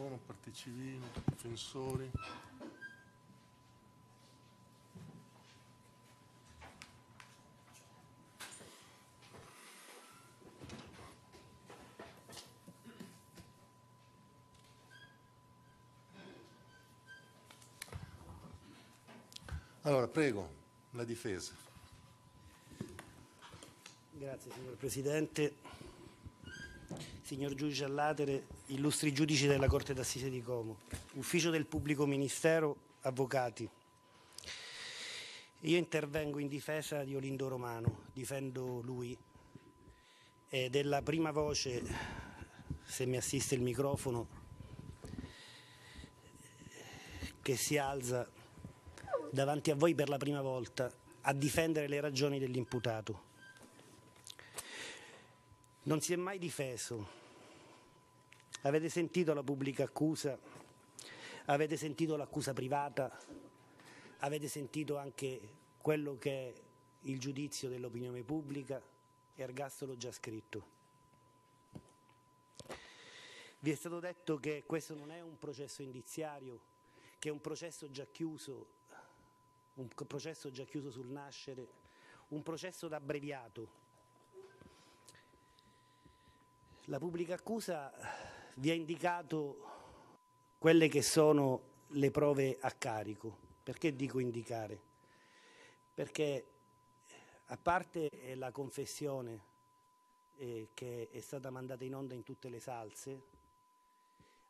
sono, parti civili, difensori. Allora, prego, la difesa. Grazie signor Presidente. Signor Giudice Allatere, illustri giudici della Corte d'Assise di Como, Ufficio del Pubblico Ministero, Avvocati. Io intervengo in difesa di Olindo Romano, difendo lui ed è la prima voce, se mi assiste il microfono, che si alza davanti a voi per la prima volta a difendere le ragioni dell'imputato. Non si è mai difeso Avete sentito la pubblica accusa? Avete sentito l'accusa privata? Avete sentito anche quello che è il giudizio dell'opinione pubblica? Ergastolo già scritto. Vi è stato detto che questo non è un processo indiziario, che è un processo già chiuso, un processo già chiuso sul nascere, un processo d'abbreviato. La pubblica accusa vi ha indicato quelle che sono le prove a carico. Perché dico indicare? Perché a parte eh, la confessione eh, che è stata mandata in onda in tutte le salse,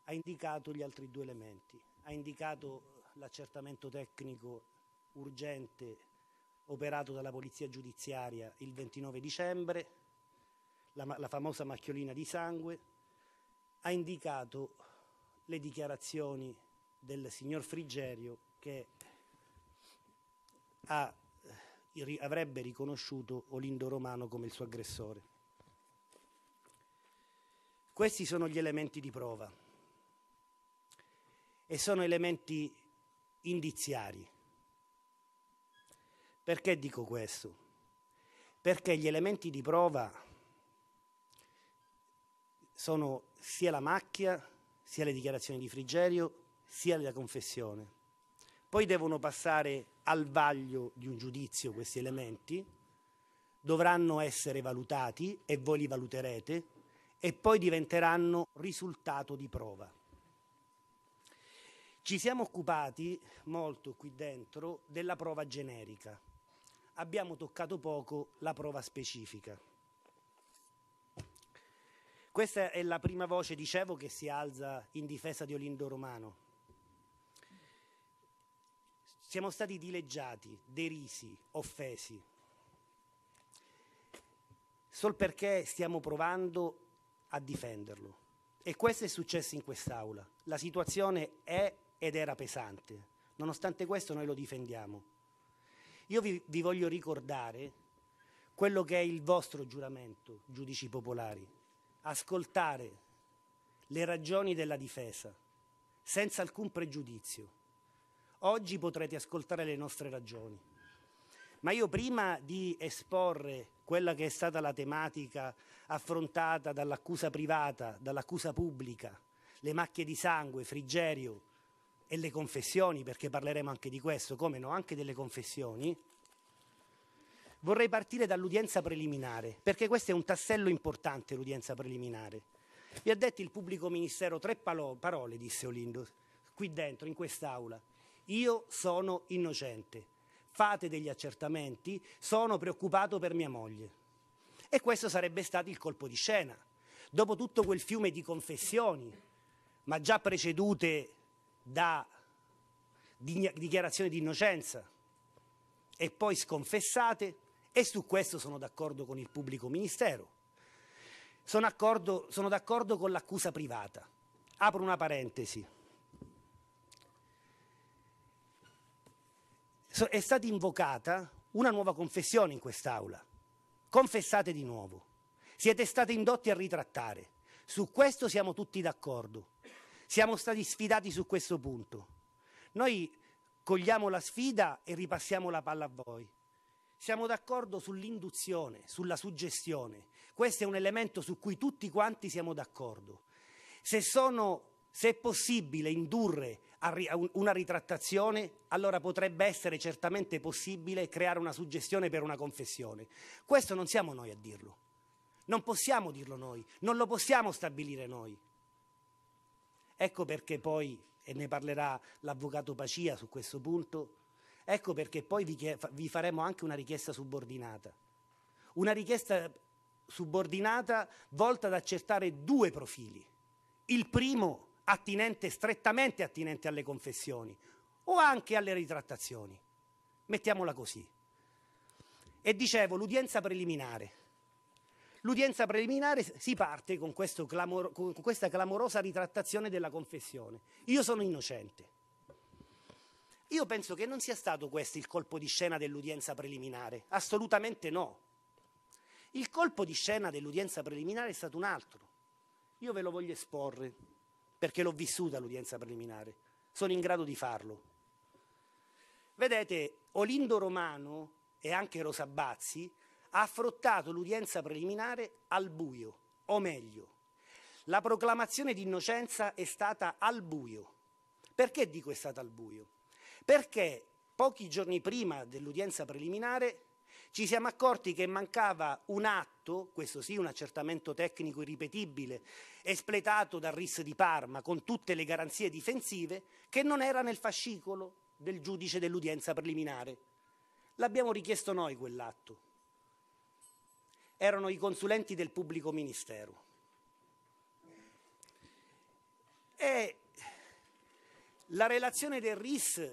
ha indicato gli altri due elementi. Ha indicato l'accertamento tecnico urgente operato dalla Polizia Giudiziaria il 29 dicembre, la, la famosa macchiolina di sangue, ha indicato le dichiarazioni del signor Frigerio che ha, eh, avrebbe riconosciuto Olindo Romano come il suo aggressore. Questi sono gli elementi di prova e sono elementi indiziari. Perché dico questo? Perché gli elementi di prova sono sia la macchia, sia le dichiarazioni di Frigerio, sia la confessione. Poi devono passare al vaglio di un giudizio questi elementi, dovranno essere valutati e voi li valuterete e poi diventeranno risultato di prova. Ci siamo occupati molto qui dentro della prova generica, abbiamo toccato poco la prova specifica. Questa è la prima voce, dicevo, che si alza in difesa di Olindo Romano. Siamo stati dileggiati, derisi, offesi, sol perché stiamo provando a difenderlo. E questo è successo in quest'Aula. La situazione è ed era pesante. Nonostante questo noi lo difendiamo. Io vi, vi voglio ricordare quello che è il vostro giuramento, giudici popolari, ascoltare le ragioni della difesa senza alcun pregiudizio. Oggi potrete ascoltare le nostre ragioni. Ma io prima di esporre quella che è stata la tematica affrontata dall'accusa privata, dall'accusa pubblica, le macchie di sangue, Frigerio e le confessioni, perché parleremo anche di questo, come no, anche delle confessioni, Vorrei partire dall'udienza preliminare, perché questo è un tassello importante, l'udienza preliminare. Vi ha detto il pubblico ministero tre parole, disse Olindo, qui dentro, in quest'aula. Io sono innocente, fate degli accertamenti, sono preoccupato per mia moglie. E questo sarebbe stato il colpo di scena. Dopo tutto quel fiume di confessioni, ma già precedute da dichiarazioni di innocenza e poi sconfessate, e su questo sono d'accordo con il pubblico ministero. Sono, accordo, sono d'accordo con l'accusa privata. Apro una parentesi. So, è stata invocata una nuova confessione in quest'Aula. Confessate di nuovo. Siete stati indotti a ritrattare. Su questo siamo tutti d'accordo. Siamo stati sfidati su questo punto. Noi cogliamo la sfida e ripassiamo la palla a voi. Siamo d'accordo sull'induzione, sulla suggestione. Questo è un elemento su cui tutti quanti siamo d'accordo. Se, se, è possibile indurre una ritrattazione, allora potrebbe essere certamente possibile creare una suggestione per una confessione. Questo non siamo noi a dirlo. Non possiamo dirlo noi, non lo possiamo stabilire noi. Ecco perché poi, e ne parlerà l'avvocato Pacia su questo punto, Ecco perché poi vi, vi faremo anche una richiesta subordinata. Una richiesta subordinata volta ad accertare due profili. Il primo attinente, strettamente attinente alle confessioni o anche alle ritrattazioni. Mettiamola così. E dicevo, l'udienza preliminare. L'udienza preliminare si parte con, clamor con questa clamorosa ritrattazione della confessione. Io sono innocente. Io penso che non sia stato questo il colpo di scena dell'udienza preliminare, assolutamente no. Il colpo di scena dell'udienza preliminare è stato un altro. Io ve lo voglio esporre, perché l'ho vissuta l'udienza preliminare, sono in grado di farlo. Vedete, Olindo Romano e anche Rosa Bazzi ha affrontato l'udienza preliminare al buio, o meglio, la proclamazione di innocenza è stata al buio. Perché dico è stata al buio? Perché pochi giorni prima dell'udienza preliminare ci siamo accorti che mancava un atto, questo sì un accertamento tecnico irripetibile, espletato dal RIS di Parma con tutte le garanzie difensive, che non era nel fascicolo del giudice dell'udienza preliminare. L'abbiamo richiesto noi quell'atto. Erano i consulenti del pubblico ministero. E la relazione del RIS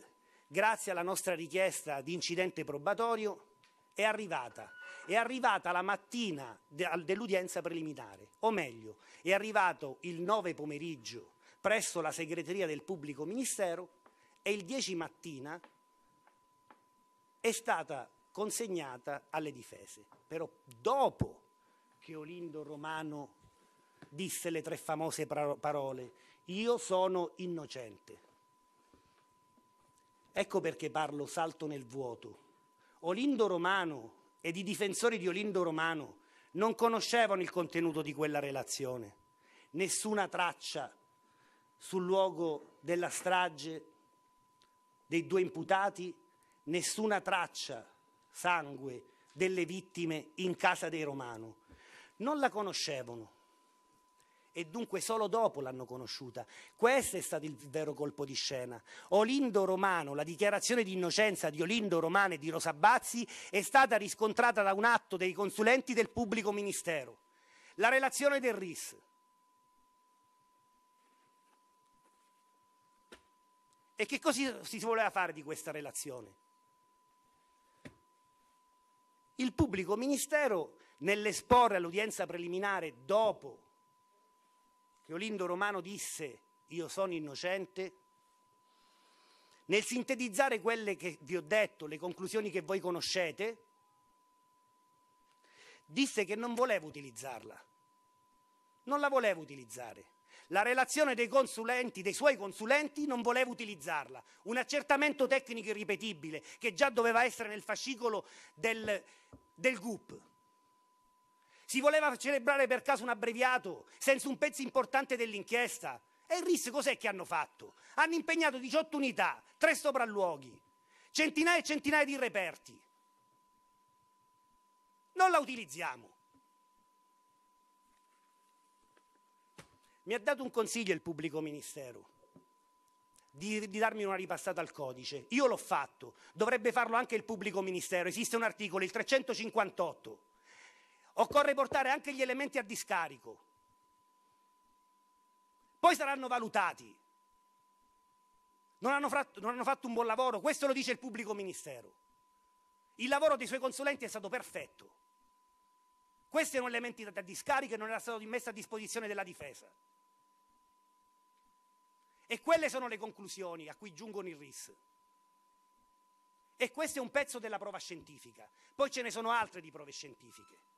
grazie alla nostra richiesta di incidente probatorio, è arrivata. È arrivata la mattina dell'udienza preliminare, o meglio, è arrivato il 9 pomeriggio presso la segreteria del pubblico ministero e il 10 mattina è stata consegnata alle difese. Però dopo che Olindo Romano disse le tre famose parole, io sono innocente. Ecco perché parlo salto nel vuoto. Olindo Romano ed i difensori di Olindo Romano non conoscevano il contenuto di quella relazione, nessuna traccia sul luogo della strage dei due imputati, nessuna traccia sangue delle vittime in casa dei Romano. Non la conoscevano e dunque solo dopo l'hanno conosciuta. Questo è stato il vero colpo di scena. Olindo Romano, la dichiarazione di innocenza di Olindo Romano e di Rosa Bazzi è stata riscontrata da un atto dei consulenti del pubblico ministero. La relazione del RIS. E che cosa si voleva fare di questa relazione? Il pubblico ministero, nell'esporre all'udienza preliminare dopo che Olindo Romano disse io sono innocente, nel sintetizzare quelle che vi ho detto, le conclusioni che voi conoscete, disse che non volevo utilizzarla, non la volevo utilizzare. La relazione dei consulenti, dei suoi consulenti, non volevo utilizzarla. Un accertamento tecnico irripetibile che già doveva essere nel fascicolo del, del GUP. Si voleva celebrare per caso un abbreviato, senza un pezzo importante dell'inchiesta. E il RIS cos'è che hanno fatto? Hanno impegnato 18 unità, tre sopralluoghi, centinaia e centinaia di reperti. Non la utilizziamo. Mi ha dato un consiglio il pubblico ministero. Di, di, darmi una ripassata al codice. Io l'ho fatto, dovrebbe farlo anche il pubblico ministero. Esiste un articolo, il 358, Occorre portare anche gli elementi a discarico. Poi saranno valutati. Non hanno, fatto, non hanno fatto un buon lavoro, questo lo dice il pubblico ministero. Il lavoro dei suoi consulenti è stato perfetto. Questi erano elementi da discarico e non era stato messo a disposizione della difesa. E quelle sono le conclusioni a cui giungono i RIS. E questo è un pezzo della prova scientifica. Poi ce ne sono altre di prove scientifiche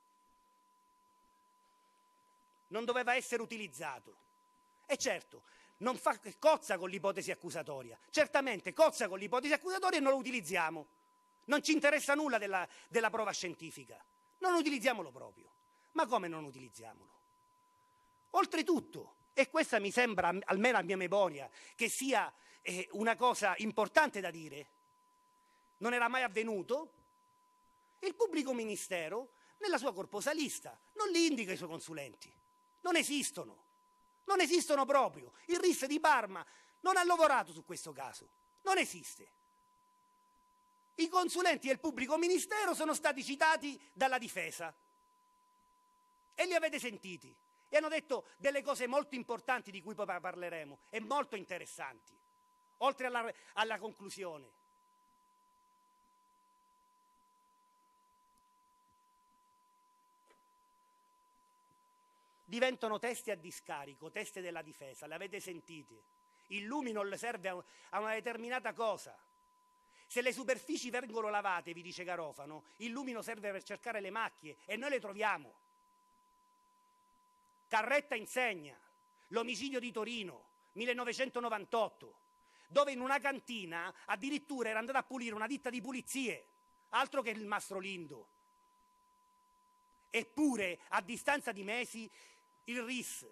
non doveva essere utilizzato. E certo, non fa, cozza con l'ipotesi accusatoria. Certamente cozza con l'ipotesi accusatoria e non lo utilizziamo. Non ci interessa nulla della, della prova scientifica. Non utilizziamolo proprio. Ma come non utilizziamolo? Oltretutto, e questa mi sembra, almeno a mia memoria, che sia eh, una cosa importante da dire, non era mai avvenuto, il pubblico ministero, nella sua corposa lista, non li indica i suoi consulenti non esistono, non esistono proprio. Il RIS di Parma non ha lavorato su questo caso, non esiste. I consulenti del pubblico ministero sono stati citati dalla difesa e li avete sentiti e hanno detto delle cose molto importanti di cui poi parleremo e molto interessanti, oltre alla, alla conclusione. diventano teste a discarico, teste della difesa, le avete sentite. Il le serve a una determinata cosa. Se le superfici vengono lavate, vi dice Garofano, il lumino serve per cercare le macchie e noi le troviamo. Carretta insegna l'omicidio di Torino, 1998, dove in una cantina addirittura era andata a pulire una ditta di pulizie, altro che il mastro Lindo. Eppure, a distanza di mesi, il RIS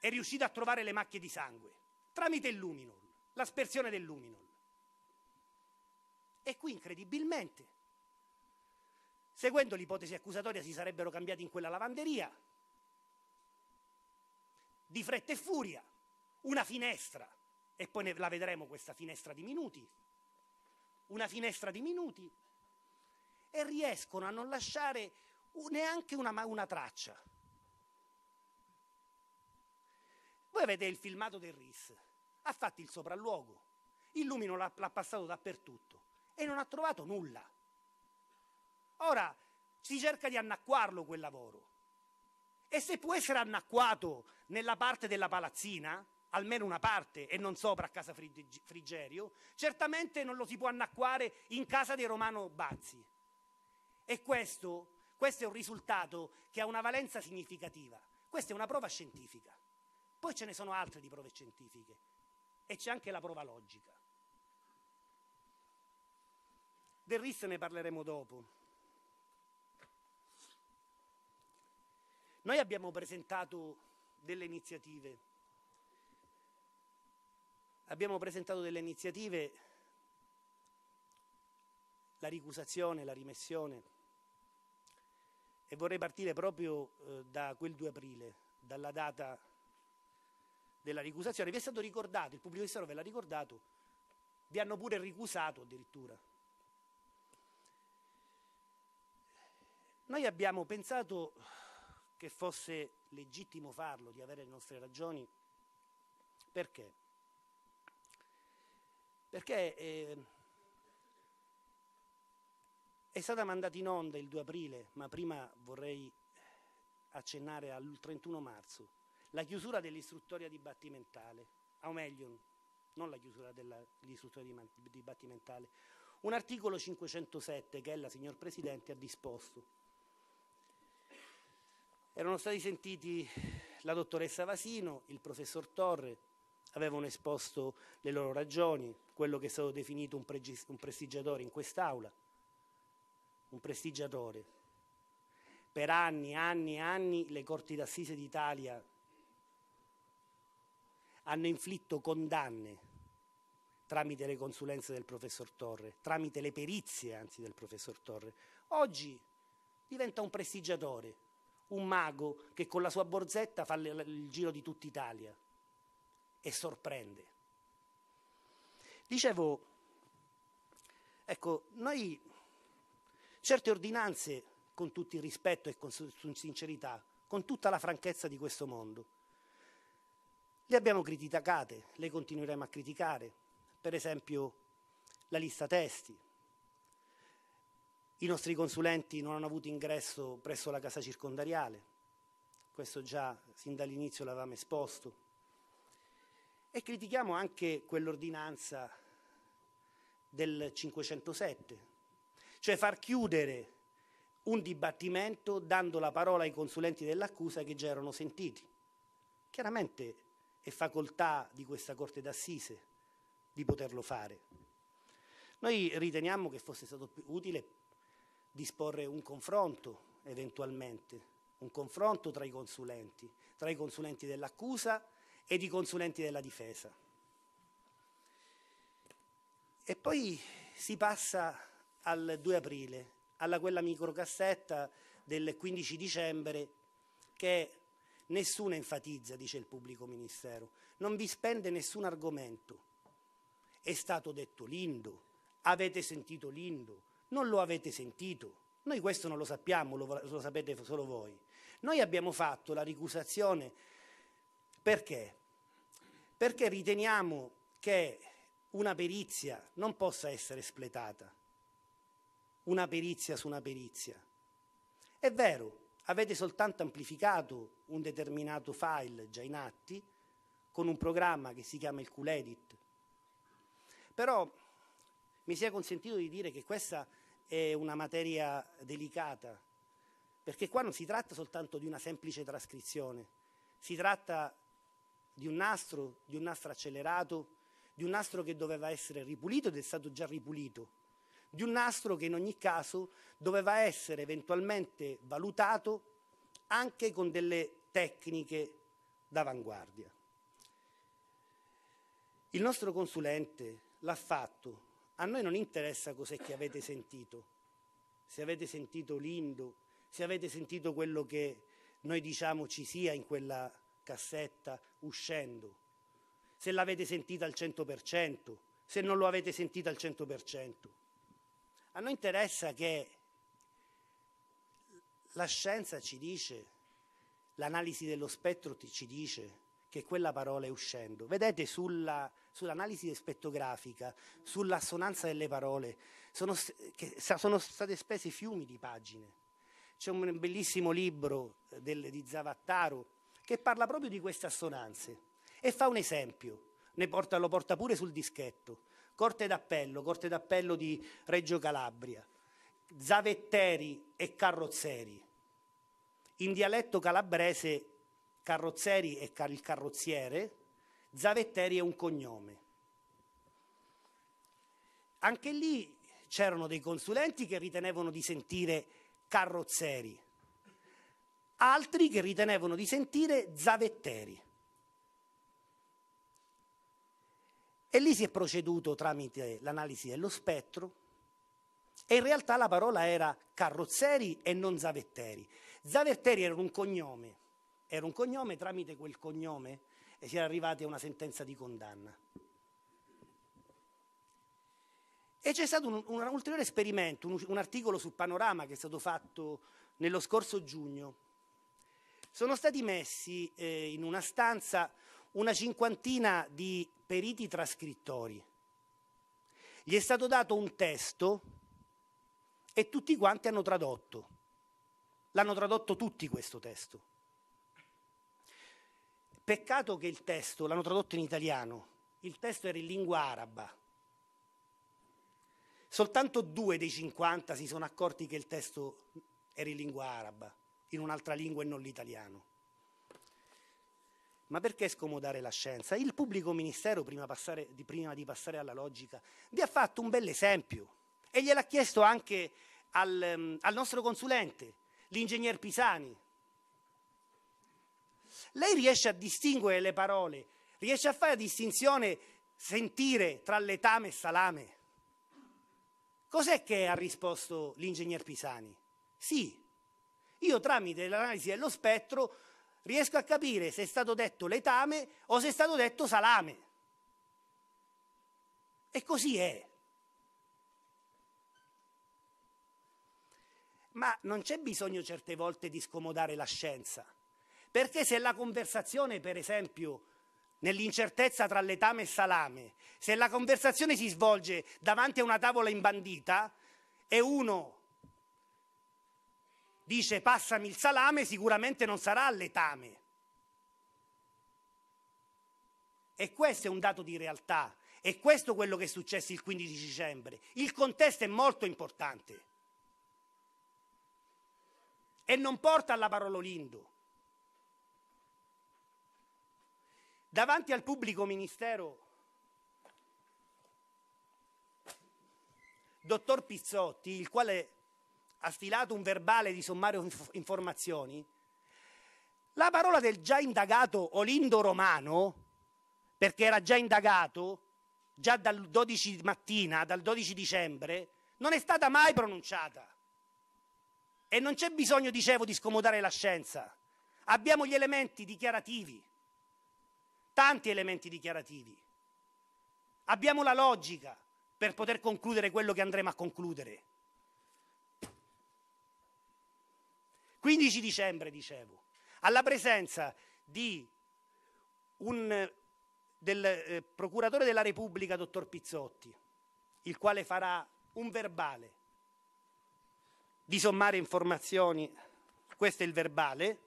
è riuscito a trovare le macchie di sangue tramite il luminol, l'aspersione del luminol. E qui incredibilmente, seguendo l'ipotesi accusatoria, si sarebbero cambiati in quella lavanderia, di fretta e furia, una finestra, e poi la vedremo questa finestra di minuti, una finestra di minuti, e riescono a non lasciare neanche una, una traccia. Voi avete il filmato del RIS, ha fatto il sopralluogo, il lumino l'ha, l'ha passato dappertutto e non ha trovato nulla. Ora si cerca di annacquarlo quel lavoro. E se può essere annacquato nella parte della palazzina, almeno una parte e non sopra a casa Frigerio, certamente non lo si può annacquare in casa di Romano Bazzi. E questo, questo è un risultato che ha una valenza significativa, questa è una prova scientifica. Poi ce ne sono altre di prove scientifiche e c'è anche la prova logica. Del RIS ne parleremo dopo. Noi abbiamo presentato delle iniziative. Abbiamo presentato delle iniziative, la ricusazione, la rimessione, e vorrei partire proprio eh, da quel 2 aprile, dalla data della ricusazione, vi è stato ricordato, il pubblico ministero ve l'ha ricordato, vi hanno pure ricusato addirittura. Noi abbiamo pensato che fosse legittimo farlo, di avere le nostre ragioni, perché? Perché eh, è stata mandata in onda il 2 aprile, ma prima vorrei accennare al 31 marzo la chiusura dell'istruttoria dibattimentale, o meglio, non la chiusura dell'istruttoria dibattimentale. Un articolo 507 che ella, signor Presidente, ha disposto. Erano stati sentiti la dottoressa Vasino, il professor Torre, avevano esposto le loro ragioni, quello che è stato definito un, pregis- un prestigiatore in quest'aula, un prestigiatore. Per anni, anni e anni le corti d'assise d'Italia hanno inflitto condanne tramite le consulenze del professor Torre, tramite le perizie anzi del professor Torre. Oggi diventa un prestigiatore, un mago che con la sua borzetta fa il giro di tutta Italia e sorprende. Dicevo, ecco, noi certe ordinanze, con tutto il rispetto e con sincerità, con tutta la franchezza di questo mondo, le abbiamo criticate, le continueremo a criticare, per esempio la lista testi. I nostri consulenti non hanno avuto ingresso presso la casa circondariale, questo già sin dall'inizio l'avevamo esposto. E critichiamo anche quell'ordinanza del 507, cioè far chiudere un dibattimento dando la parola ai consulenti dell'accusa che già erano sentiti. Chiaramente è facoltà di questa Corte d'Assise di poterlo fare. Noi riteniamo che fosse stato più utile disporre un confronto eventualmente, un confronto tra i consulenti, tra i consulenti dell'accusa ed i consulenti della difesa. E poi si passa al 2 aprile, alla quella microcassetta del 15 dicembre che Nessuno enfatizza, dice il pubblico ministero, non vi spende nessun argomento. È stato detto l'indo, avete sentito l'indo, non lo avete sentito. Noi questo non lo sappiamo, lo, lo sapete solo voi. Noi abbiamo fatto la ricusazione perché? Perché riteniamo che una perizia non possa essere espletata. Una perizia su una perizia. È vero, avete soltanto amplificato un determinato file già in atti con un programma che si chiama il QLedit. Però mi sia consentito di dire che questa è una materia delicata, perché qua non si tratta soltanto di una semplice trascrizione, si tratta di un nastro, di un nastro accelerato, di un nastro che doveva essere ripulito ed è stato già ripulito di un nastro che in ogni caso doveva essere eventualmente valutato anche con delle tecniche d'avanguardia. Il nostro consulente l'ha fatto, a noi non interessa cos'è che avete sentito, se avete sentito l'indo, se avete sentito quello che noi diciamo ci sia in quella cassetta uscendo, se l'avete sentita al 100%, se non lo avete sentita al 100%. A noi interessa che la scienza ci dice, l'analisi dello spettro ci dice che quella parola è uscendo. Vedete sulla, sull'analisi spettrografica, sull'assonanza delle parole, sono, che, sono state spese fiumi di pagine. C'è un bellissimo libro eh, del, di Zavattaro che parla proprio di queste assonanze e fa un esempio, porta, lo porta pure sul dischetto. Corte d'Appello, Corte d'Appello di Reggio Calabria, Zavetteri e Carrozzeri. In dialetto calabrese Carrozzeri è il carrozziere, Zavetteri è un cognome. Anche lì c'erano dei consulenti che ritenevano di sentire carrozzeri, altri che ritenevano di sentire zavetteri. E lì si è proceduto tramite l'analisi dello spettro e in realtà la parola era Carrozzeri e non Zavetteri. Zavetteri era un cognome, era un cognome tramite quel cognome si era arrivati a una sentenza di condanna. E c'è stato un, un ulteriore esperimento, un, un articolo sul Panorama che è stato fatto nello scorso giugno. Sono stati messi eh, in una stanza una cinquantina di periti trascrittori. Gli è stato dato un testo e tutti quanti hanno tradotto. L'hanno tradotto tutti questo testo. Peccato che il testo l'hanno tradotto in italiano, il testo era in lingua araba. Soltanto due dei 50 si sono accorti che il testo era in lingua araba, in un'altra lingua e non l'italiano. Ma perché scomodare la scienza? Il pubblico ministero, prima, passare, di, prima di passare alla logica, vi ha fatto un bell'esempio e gliel'ha chiesto anche al, um, al nostro consulente, l'ingegner Pisani. Lei riesce a distinguere le parole, riesce a fare la distinzione, sentire tra letame e salame. Cos'è che ha risposto l'ingegner Pisani? Sì, io tramite l'analisi dello spettro riesco a capire se è stato detto letame o se è stato detto salame. E così è. Ma non c'è bisogno certe volte di scomodare la scienza, perché se la conversazione, per esempio, nell'incertezza tra letame e salame, se la conversazione si svolge davanti a una tavola imbandita e uno dice passami il salame, sicuramente non sarà letame. E questo è un dato di realtà. E questo è quello che è successo il 15 dicembre. Il contesto è molto importante. E non porta alla parola Lindo. Davanti al pubblico ministero, dottor Pizzotti, il quale ha stilato un verbale di sommario inf- informazioni, la parola del già indagato Olindo Romano, perché era già indagato già dal 12 mattina, dal 12 dicembre, non è stata mai pronunciata. E non c'è bisogno, dicevo, di scomodare la scienza. Abbiamo gli elementi dichiarativi, tanti elementi dichiarativi. Abbiamo la logica per poter concludere quello che andremo a concludere. 15 dicembre, dicevo, alla presenza un, del eh, procuratore della Repubblica, dottor Pizzotti, il quale farà un verbale di sommare informazioni, questo è il verbale,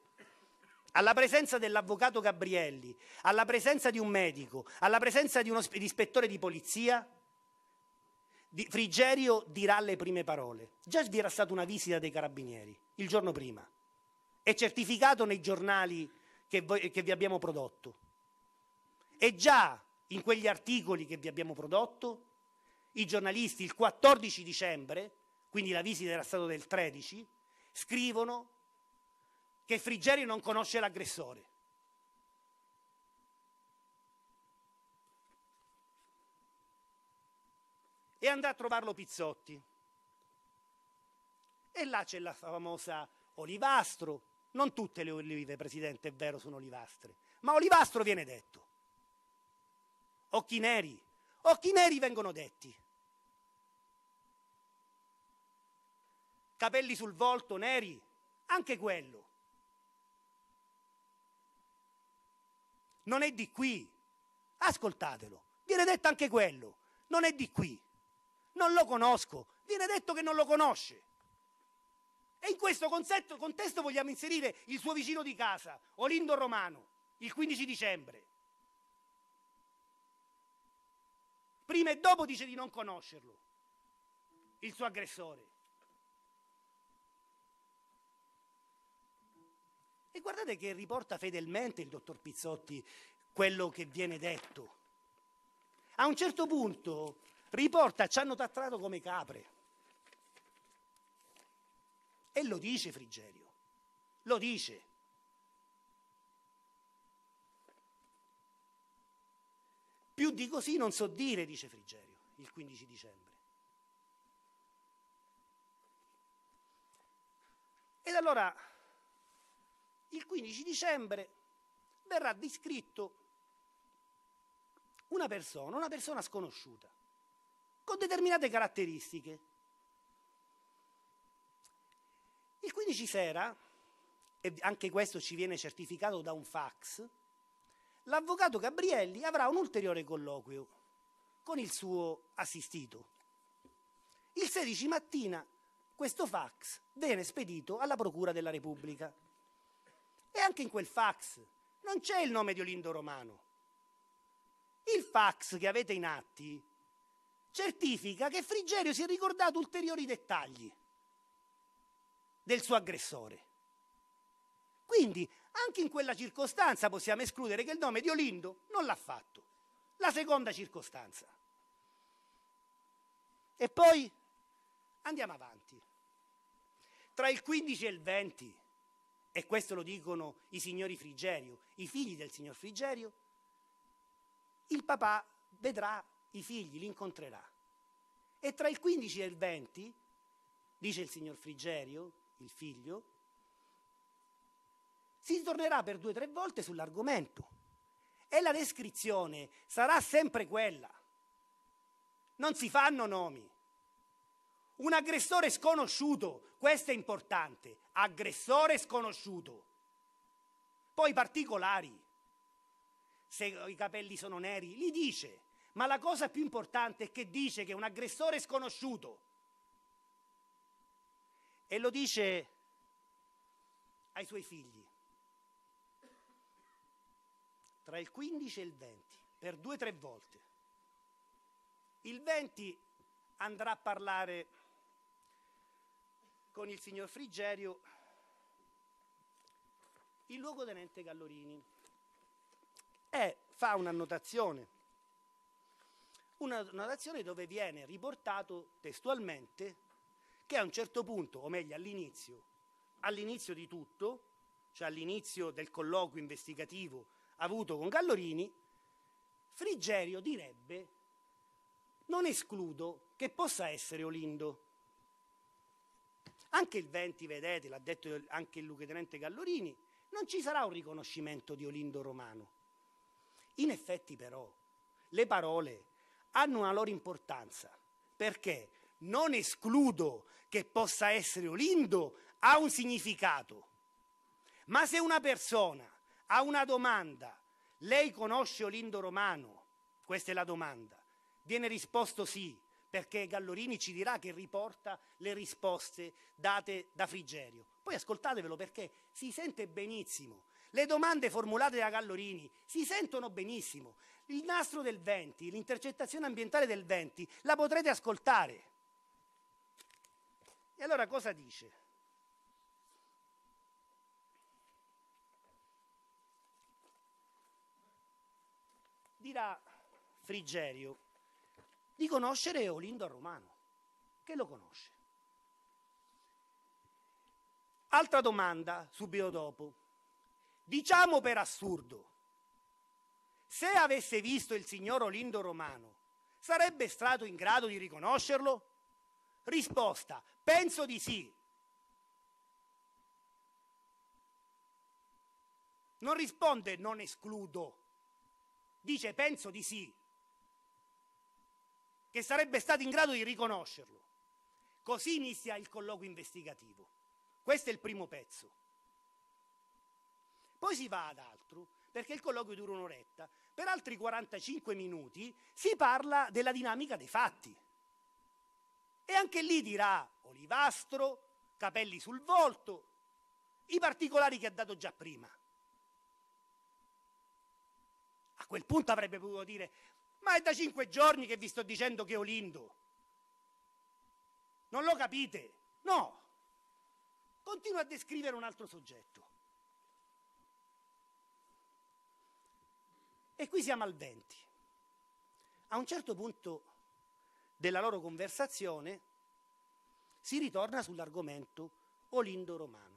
alla presenza dell'avvocato Gabrielli, alla presenza di un medico, alla presenza di un ispettore di polizia, Frigerio dirà le prime parole. Già vi era stata una visita dei carabinieri il giorno prima. È certificato nei giornali che, voi, che vi abbiamo prodotto. E già in quegli articoli che vi abbiamo prodotto, i giornalisti il 14 dicembre, quindi la visita era stata del 13, scrivono che Frigerio non conosce l'aggressore. e andrà a trovarlo Pizzotti. E là c'è la famosa olivastro. Non tutte le olive, Presidente, è vero, sono olivastre, ma olivastro viene detto. Occhi neri, occhi neri vengono detti. Capelli sul volto neri, anche quello. Non è di qui. Ascoltatelo, viene detto anche quello. Non è di qui. Non lo conosco. Viene detto che non lo conosce. E in questo concetto, contesto vogliamo inserire il suo vicino di casa, Olindo Romano, il 15 dicembre. Prima e dopo dice di non conoscerlo, il suo aggressore. E guardate che riporta fedelmente il dottor Pizzotti quello che viene detto. A un certo punto riporta, ci hanno trattato come capre. E lo dice Frigerio, lo dice. Più di così non so dire, dice Frigerio, il 15 dicembre. Ed allora il 15 dicembre verrà descritto una persona, una persona sconosciuta, con determinate caratteristiche. Il 15 sera, e anche questo ci viene certificato da un fax, l'avvocato Gabrielli avrà un ulteriore colloquio con il suo assistito. Il 16 mattina questo fax viene spedito alla Procura della Repubblica. E anche in quel fax non c'è il nome di Olindo Romano. Il fax che avete in atti certifica che Frigerio si è ricordato ulteriori dettagli del suo aggressore. Quindi, anche in quella circostanza possiamo escludere che il nome di Olindo non l'ha fatto. La seconda circostanza. E poi andiamo avanti. Tra il 15 e il 20, e questo lo dicono i signori Frigerio, i figli del signor Frigerio, il papà vedrà i figli, li incontrerà. E tra il 15 e il 20, dice il signor Frigerio, il figlio, si tornerà per due o tre volte sull'argomento. E la descrizione sarà sempre quella. Non si fanno nomi. Un aggressore sconosciuto, questo è importante, aggressore sconosciuto. Poi particolari, se i capelli sono neri, li dice. Ma la cosa più importante è che dice che un aggressore sconosciuto, e lo dice ai suoi figli, tra il 15 e il 20, per due o tre volte. Il 20 andrà a parlare con il signor Frigerio, il luogotenente Gallorini, e fa un'annotazione una narrazione dove viene riportato testualmente che a un certo punto, o meglio all'inizio, all'inizio di tutto, cioè all'inizio del colloquio investigativo avuto con Gallorini, Frigerio direbbe non escludo che possa essere Olindo. Anche il 20, vedete, l'ha detto anche il luogotenente Gallorini, non ci sarà un riconoscimento di Olindo Romano. In effetti però le parole hanno una loro importanza, perché non escludo che possa essere olindo, ha un significato. Ma se una persona ha una domanda, lei conosce Olindo Romano? Questa è la domanda. Viene risposto sì, perché Gallorini ci dirà che riporta le risposte date da Frigerio. Poi ascoltatevelo perché si sente benissimo. Le domande formulate da Gallorini si sentono benissimo. Il nastro del venti, l'intercettazione ambientale del venti, la potrete ascoltare. E allora cosa dice? Dirà Frigerio di conoscere Olindo a Romano, che lo conosce. Altra domanda subito dopo. Diciamo per assurdo se avesse visto il signor Olindo Romano, sarebbe stato in grado di riconoscerlo? Risposta, penso di sì. Non risponde non escludo, dice penso di sì, che sarebbe stato in grado di riconoscerlo. Così inizia il colloquio investigativo. Questo è il primo pezzo. Poi si va ad altro, perché il colloquio dura un'oretta per altri 45 minuti si parla della dinamica dei fatti. E anche lì dirà olivastro, capelli sul volto, i particolari che ha dato già prima. A quel punto avrebbe potuto dire, ma è da cinque giorni che vi sto dicendo che Olindo. Non lo capite? No. Continua a descrivere un altro soggetto. E qui siamo al 20. A un certo punto della loro conversazione si ritorna sull'argomento olindo-romano.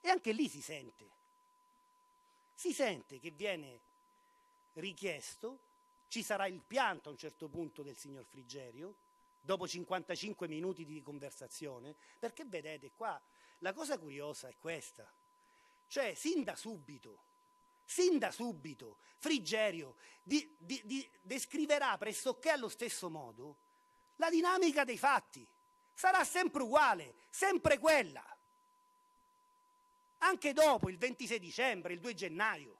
E anche lì si sente, si sente che viene richiesto, ci sarà il pianto a un certo punto del signor Frigerio, dopo 55 minuti di conversazione, perché vedete qua, la cosa curiosa è questa, cioè sin da subito sin da subito Frigerio di, di, di, descriverà pressoché allo stesso modo la dinamica dei fatti. Sarà sempre uguale, sempre quella. Anche dopo il 26 dicembre, il 2 gennaio.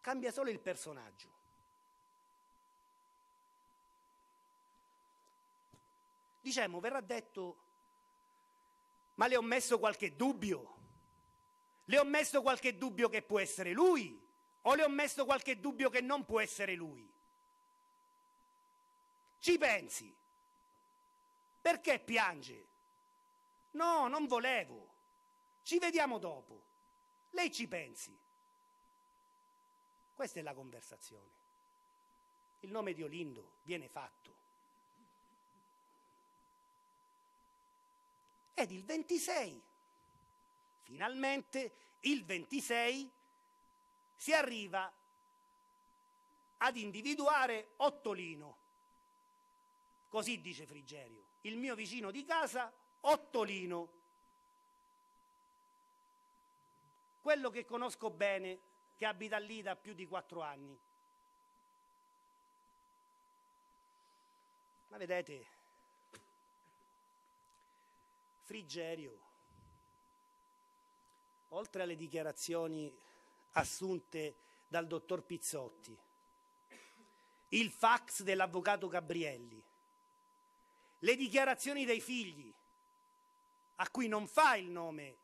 Cambia solo il personaggio. Diciamo, verrà detto ma le ho messo qualche dubbio. Le ho messo qualche dubbio che può essere lui o le ho messo qualche dubbio che non può essere lui? Ci pensi? Perché piange? No, non volevo. Ci vediamo dopo. Lei ci pensi. Questa è la conversazione. Il nome di Olindo viene fatto. ed il 26. Finalmente il 26 si arriva ad individuare Ottolino. Così dice Frigerio, il mio vicino di casa, Ottolino. Quello che conosco bene, che abita lì da più di quattro anni. Ma vedete, Frigerio. Oltre alle dichiarazioni assunte dal dottor Pizzotti, il fax dell'avvocato Gabrielli, le dichiarazioni dei figli, a cui non fa il nome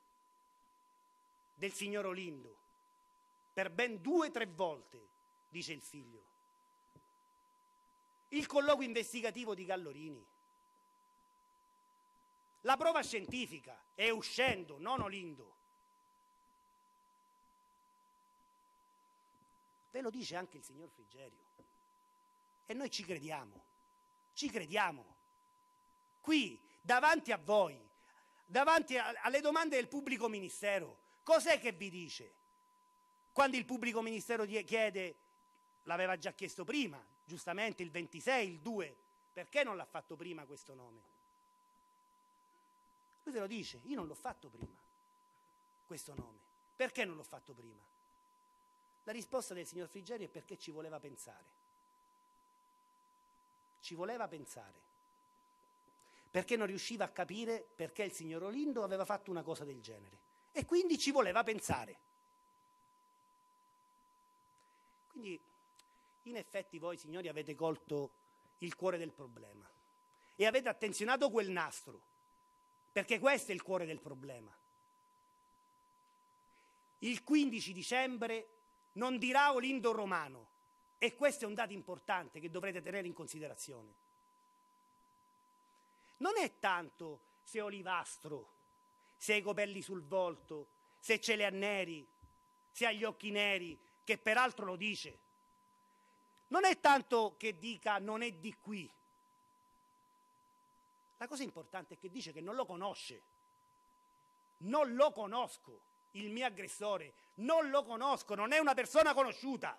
del signor Olindo, per ben due o tre volte, dice il figlio. Il colloquio investigativo di Gallorini, la prova scientifica è uscendo, non olindo. Ve lo dice anche il signor Frigerio. E noi ci crediamo, ci crediamo. Qui, davanti a voi, davanti a, alle domande del pubblico ministero, cos'è che vi dice? Quando il pubblico ministero chiede, l'aveva già chiesto prima, giustamente il 26, il 2, perché non l'ha fatto prima questo nome? Lui te lo dice, io non l'ho fatto prima, questo nome. Perché non l'ho fatto prima? La risposta del signor Frigeri è perché ci voleva pensare. Ci voleva pensare. Perché non riusciva a capire perché il signor Olindo aveva fatto una cosa del genere. E quindi ci voleva pensare. Quindi, in effetti, voi signori avete colto il cuore del problema e avete attenzionato quel nastro perché questo è il cuore del problema. Il 15 dicembre non dirà Olindo Romano, e questo è un dato importante che dovrete tenere in considerazione. Non è tanto se ho l'ivastro, se hai i capelli sul volto, se ce li ha neri, se ha gli occhi neri, che peraltro lo dice. Non è tanto che dica non è di qui, la cosa importante è che dice che non lo conosce. Non lo conosco, il mio aggressore. Non lo conosco, non è una persona conosciuta.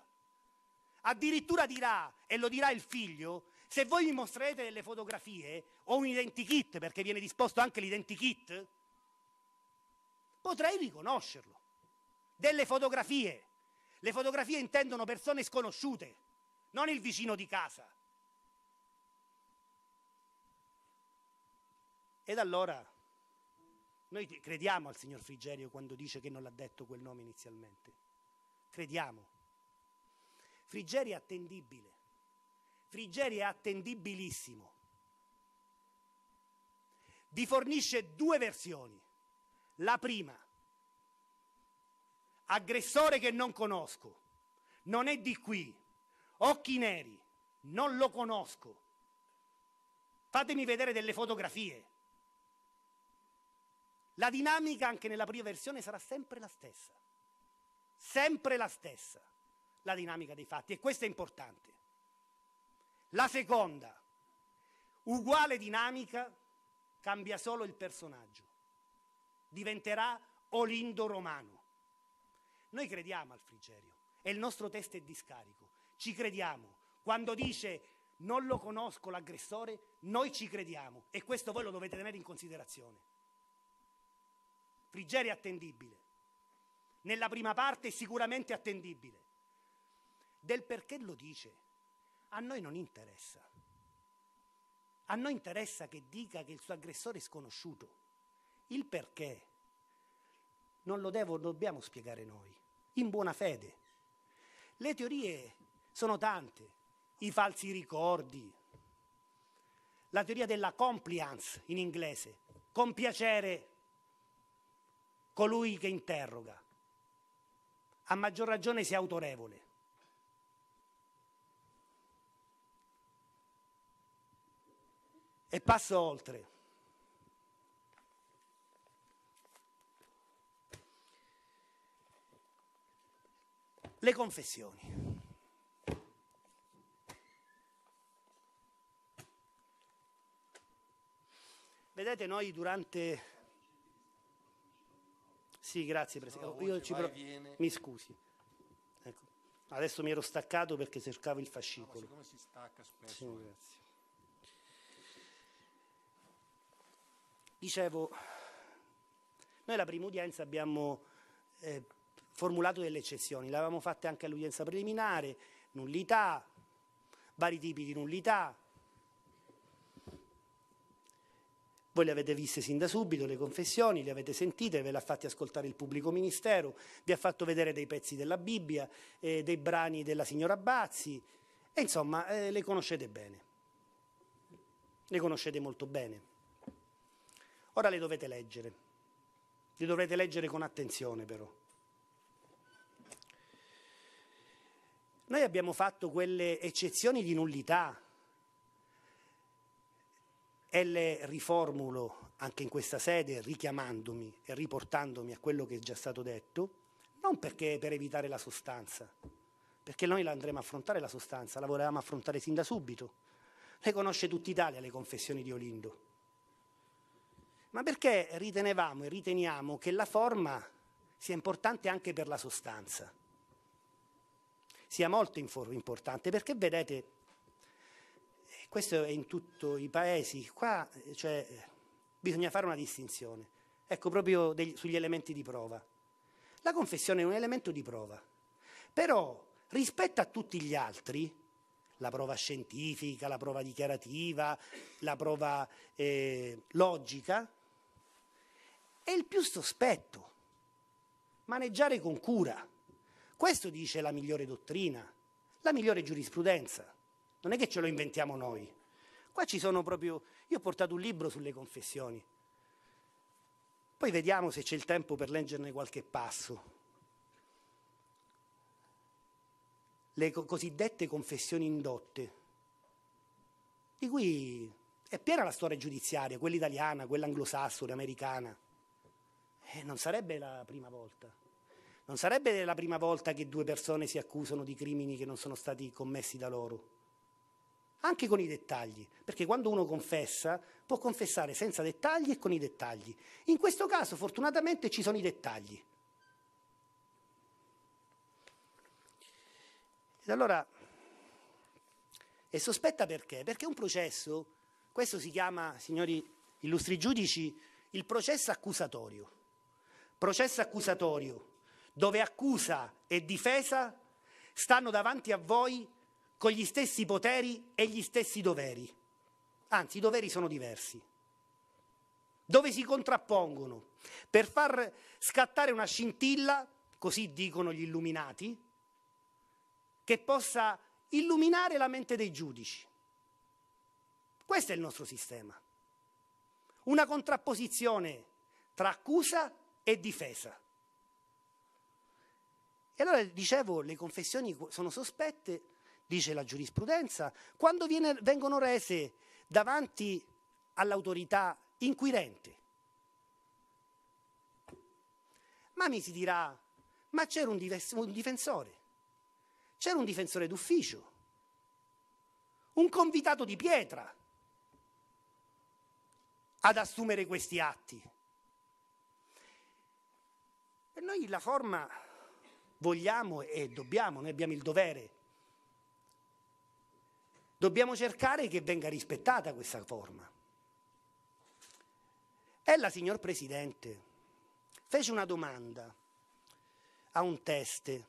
Addirittura dirà, e lo dirà il figlio, se voi mi mostrerete delle fotografie o un identikit, perché viene disposto anche l'identikit, potrei riconoscerlo. Delle fotografie. Le fotografie intendono persone sconosciute, non il vicino di casa. Ed allora noi crediamo al signor Frigerio quando dice che non l'ha detto quel nome inizialmente. Crediamo. Frigerio è attendibile. Frigerio è attendibilissimo. Vi fornisce due versioni. La prima, aggressore che non conosco, non è di qui, occhi neri, non lo conosco. Fatemi vedere delle fotografie. La dinamica anche nella prima versione sarà sempre la stessa. Sempre la stessa. La dinamica dei fatti. E questo è importante. La seconda, uguale dinamica, cambia solo il personaggio. Diventerà Olindo Romano. Noi crediamo al Frigerio. E il nostro testo è di scarico. Ci crediamo. Quando dice non lo conosco l'aggressore, noi ci crediamo. E questo voi lo dovete tenere in considerazione. Frigeri è attendibile. Nella prima parte è sicuramente attendibile. Del perché lo dice, a noi non interessa. A noi interessa che dica che il suo aggressore è sconosciuto. Il perché non lo devo, dobbiamo spiegare noi, in buona fede. Le teorie sono tante, i falsi ricordi, la teoria della compliance in inglese, compiacere colui che interroga. A maggior ragione sia autorevole. E passo oltre. Le confessioni. Vedete, noi durante sì, grazie Presidente. No, oh, pro... Mi scusi. Ecco. Adesso mi ero staccato perché cercavo il fascicolo. No, si stacca spesso. Sì, eh. grazie. Dicevo, noi alla prima udienza abbiamo eh, formulato delle eccezioni, l'avevamo fatta anche all'udienza preliminare, nullità, vari tipi di nullità, Voi le avete viste sin da subito, le confessioni, le avete sentite, ve le ha fatte ascoltare il pubblico ministero, vi ha fatto vedere dei pezzi della Bibbia, eh, dei brani della signora Bazzi, e insomma eh, le conoscete bene, le conoscete molto bene. Ora le dovete leggere, le dovrete leggere con attenzione però. Noi abbiamo fatto quelle eccezioni di nullità e le riformulo anche in questa sede richiamandomi e riportandomi a quello che è già stato detto, non perché per evitare la sostanza, perché noi la andremo a affrontare la sostanza, la volevamo affrontare sin da subito. Le conosce tutta Italia le confessioni di Olindo. Ma perché ritenevamo e riteniamo che la forma sia importante anche per la sostanza? Sia molto importante, perché vedete, questo è in tutti i paesi. Qua eh, cioè, bisogna fare una distinzione. Ecco, proprio degli, sugli elementi di prova. La confessione è un elemento di prova. Però, rispetto a tutti gli altri, la prova scientifica, la prova dichiarativa, la prova eh, logica, è il più sospetto. Maneggiare con cura. Questo dice la migliore dottrina, la migliore giurisprudenza non è che ce lo inventiamo noi. Qua ci sono proprio... Io ho portato un libro sulle confessioni. Poi vediamo se c'è il tempo per leggerne qualche passo. Le cosiddette confessioni indotte, di cui è piena la storia giudiziaria, quella italiana, quella anglosassone, americana. Eh, non sarebbe la prima volta. Non sarebbe la prima volta che due persone si accusano di crimini che non sono stati commessi da loro anche con i dettagli, perché quando uno confessa può confessare senza dettagli e con i dettagli. In questo caso fortunatamente ci sono i dettagli. Ed allora è sospetta perché? Perché un processo, questo si chiama, signori illustri giudici, il processo accusatorio. Processo accusatorio, dove accusa e difesa stanno davanti a voi con gli stessi poteri e gli stessi doveri. Anzi, i doveri sono diversi. Dove si contrappongono? Per far scattare una scintilla, così dicono gli illuminati, che possa illuminare la mente dei giudici. Questo è il nostro sistema. Una contrapposizione tra accusa e difesa. E allora dicevo, le confessioni sono sospette dice la giurisprudenza, quando viene, vengono rese davanti all'autorità inquirente. Ma mi si dirà, ma c'era un, un difensore, c'era un difensore d'ufficio, un convitato di pietra ad assumere questi atti. E noi la forma vogliamo e dobbiamo, noi abbiamo il dovere Dobbiamo cercare che venga rispettata questa forma. Ella, signor Presidente, fece una domanda a un teste,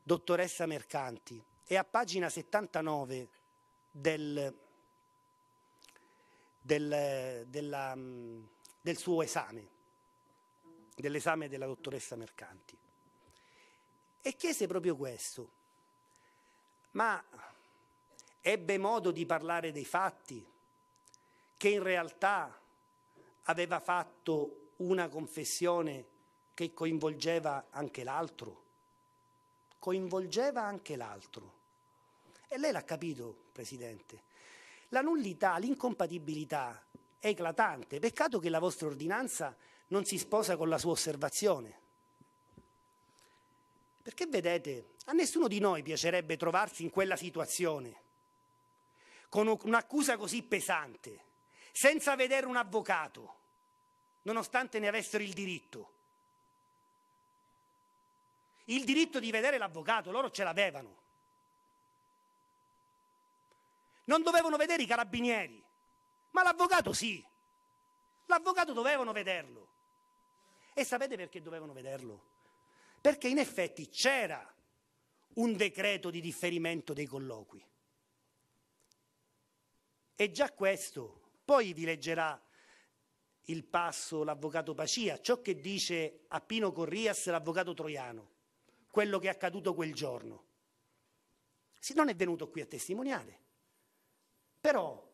dottoressa Mercanti, e a pagina 79 del, del, della, del suo esame, dell'esame della dottoressa Mercanti. E chiese proprio questo, ma ebbe modo di parlare dei fatti, che in realtà aveva fatto una confessione che coinvolgeva anche l'altro, coinvolgeva anche l'altro. E lei l'ha capito, Presidente. La nullità, l'incompatibilità è eclatante. Peccato che la vostra ordinanza non si sposa con la sua osservazione. Perché vedete, a nessuno di noi piacerebbe trovarsi in quella situazione con un'accusa così pesante, senza vedere un avvocato, nonostante ne avessero il diritto. Il diritto di vedere l'avvocato, loro ce l'avevano. Non dovevano vedere i carabinieri, ma l'avvocato sì. L'avvocato dovevano vederlo. E sapete perché dovevano vederlo? Perché in effetti c'era un decreto di differimento dei colloqui. È già questo. Poi vi leggerà il passo l'avvocato Pacia, ciò che dice a Pino Corrias l'avvocato Troiano, quello che è accaduto quel giorno. Sì, non è venuto qui a testimoniare, però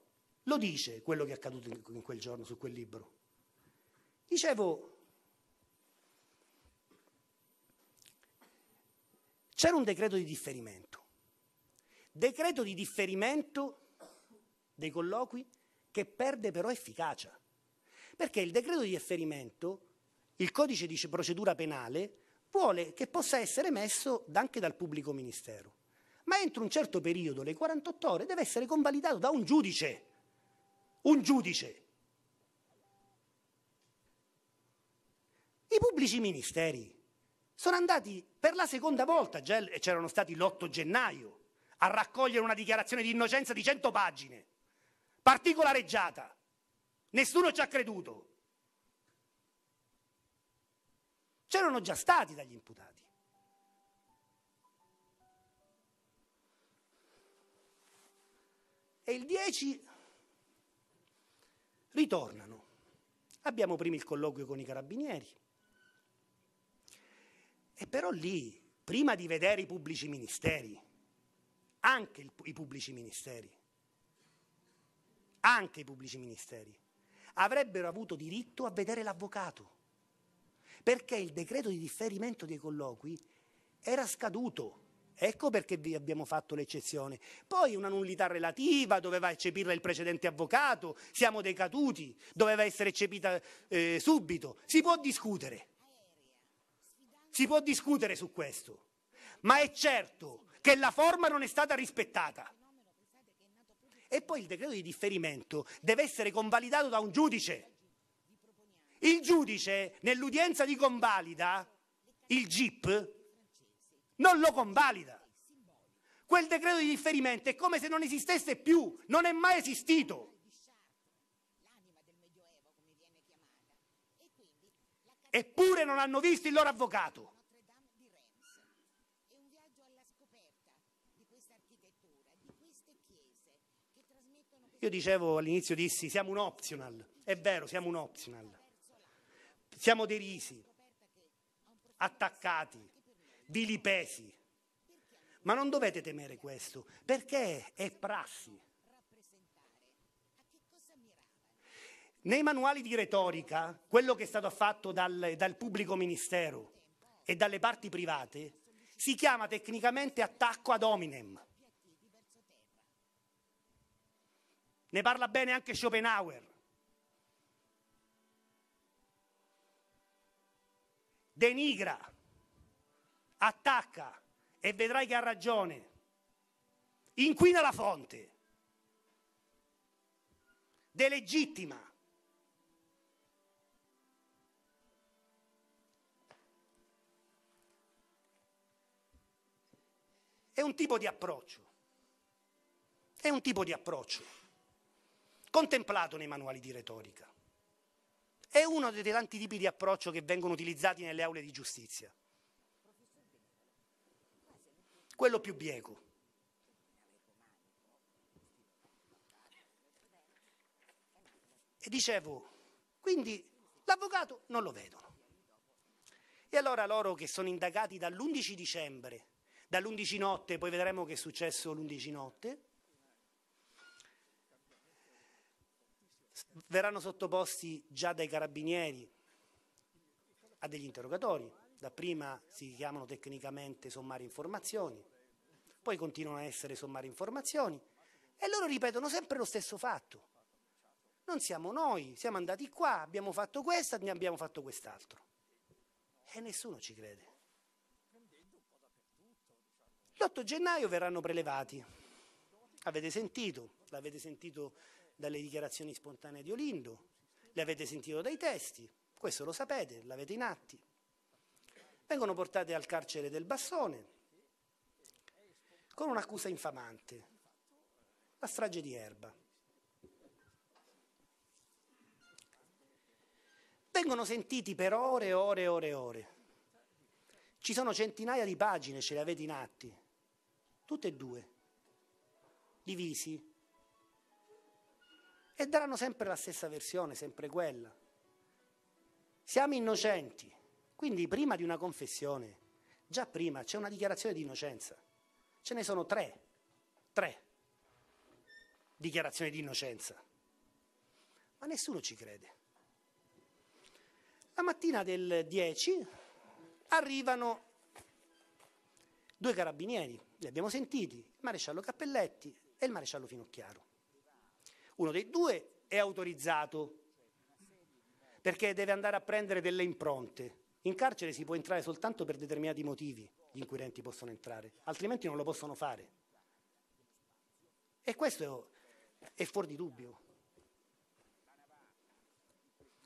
lo dice quello che è accaduto in quel giorno su quel libro. Dicevo, c'era un decreto di differimento. Decreto di differimento dei colloqui che perde però efficacia. Perché il decreto di efferimento, il codice di procedura penale, vuole che possa essere emesso anche dal pubblico ministero. Ma entro un certo periodo, le 48 ore, deve essere convalidato da un giudice. Un giudice. I pubblici ministeri sono andati per la seconda volta, già c'erano stati l'8 gennaio, a raccogliere una dichiarazione di innocenza di 100 pagine particolareggiata. Nessuno ci ha creduto. C'erano già stati dagli imputati. E il 10 ritornano. Abbiamo prima il colloquio con i carabinieri. E però lì, prima di vedere i pubblici ministeri, anche il, i pubblici ministeri, anche i pubblici ministeri, avrebbero avuto diritto a vedere l'avvocato, perché il decreto di differimento dei colloqui era scaduto. Ecco perché vi abbiamo fatto l'eccezione. Poi una nullità relativa, doveva eccepirla il precedente avvocato, siamo decaduti, doveva essere eccepita eh, subito. Si può discutere. Si può discutere su questo. Ma è certo che la forma non è stata rispettata. E poi il decreto di differimento deve essere convalidato da un giudice. Il giudice nell'udienza di convalida, il GIP, non lo convalida. Quel decreto di differimento è come se non esistesse più, non è mai esistito. Eppure non hanno visto il loro avvocato. Io dicevo all'inizio, dissi, siamo un optional, è vero, siamo un optional. Siamo derisi, attaccati, vilipesi. Ma non dovete temere questo, perché è prassi. Nei manuali di retorica, quello che è stato fatto dal, dal, pubblico ministero e dalle parti private si chiama tecnicamente attacco ad hominem. Ne parla bene anche Schopenhauer. Denigra, attacca e vedrai che ha ragione. Inquina la fonte. Delegittima. È un tipo di approccio. È un tipo di approccio contemplato nei manuali di retorica. È uno dei tanti tipi di approccio che vengono utilizzati nelle aule di giustizia. Quello più bieco. E dicevo, quindi l'avvocato non lo vedono. E allora loro che sono indagati dall'11 dicembre, dall'11 notte, poi vedremo che è successo l'11 notte, verranno sottoposti già dai carabinieri a degli interrogatori, dapprima si chiamano tecnicamente sommare informazioni, poi continuano a essere sommare informazioni e loro ripetono sempre lo stesso fatto. Non siamo noi, siamo andati qua, abbiamo fatto questo, ne abbiamo fatto quest'altro. E nessuno ci crede. L'8 gennaio verranno prelevati. Avete sentito, l'avete sentito dalle dichiarazioni spontanee di Olindo, le avete sentito dai testi, questo lo sapete, l'avete in atti. Vengono portate al carcere del Bassone con un'accusa infamante, la strage di Erba. Vengono sentiti per ore e ore e ore e ore. Ci sono centinaia di pagine, ce le avete in atti, tutte e due, divisi e daranno sempre la stessa versione, sempre quella. Siamo innocenti, quindi prima di una confessione, già prima c'è una dichiarazione di innocenza. Ce ne sono tre, tre dichiarazioni di innocenza. Ma nessuno ci crede. La mattina del 10 arrivano due carabinieri, li abbiamo sentiti, il maresciallo Cappelletti e il maresciallo Finocchiaro. Uno dei due è autorizzato perché deve andare a prendere delle impronte. In carcere si può entrare soltanto per determinati motivi, gli inquirenti possono entrare, altrimenti non lo possono fare. E questo è fuori di dubbio.